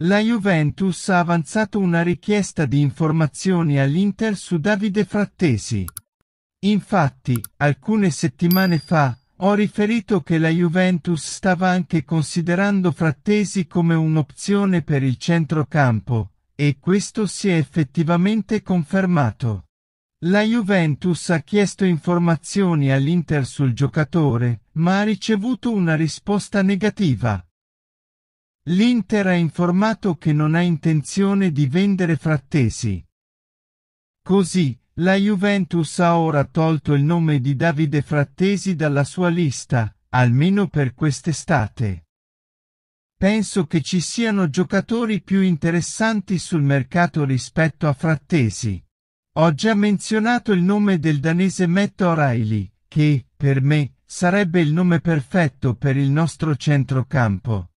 La Juventus ha avanzato una richiesta di informazioni all'Inter su Davide Frattesi. Infatti, alcune settimane fa, ho riferito che la Juventus stava anche considerando Frattesi come un'opzione per il centrocampo, e questo si è effettivamente confermato. La Juventus ha chiesto informazioni all'Inter sul giocatore, ma ha ricevuto una risposta negativa. L'Inter ha informato che non ha intenzione di vendere Frattesi. Così, la Juventus ha ora tolto il nome di Davide Frattesi dalla sua lista, almeno per quest'estate. Penso che ci siano giocatori più interessanti sul mercato rispetto a Frattesi. Ho già menzionato il nome del danese Matt O'Reilly, che, per me, sarebbe il nome perfetto per il nostro centrocampo.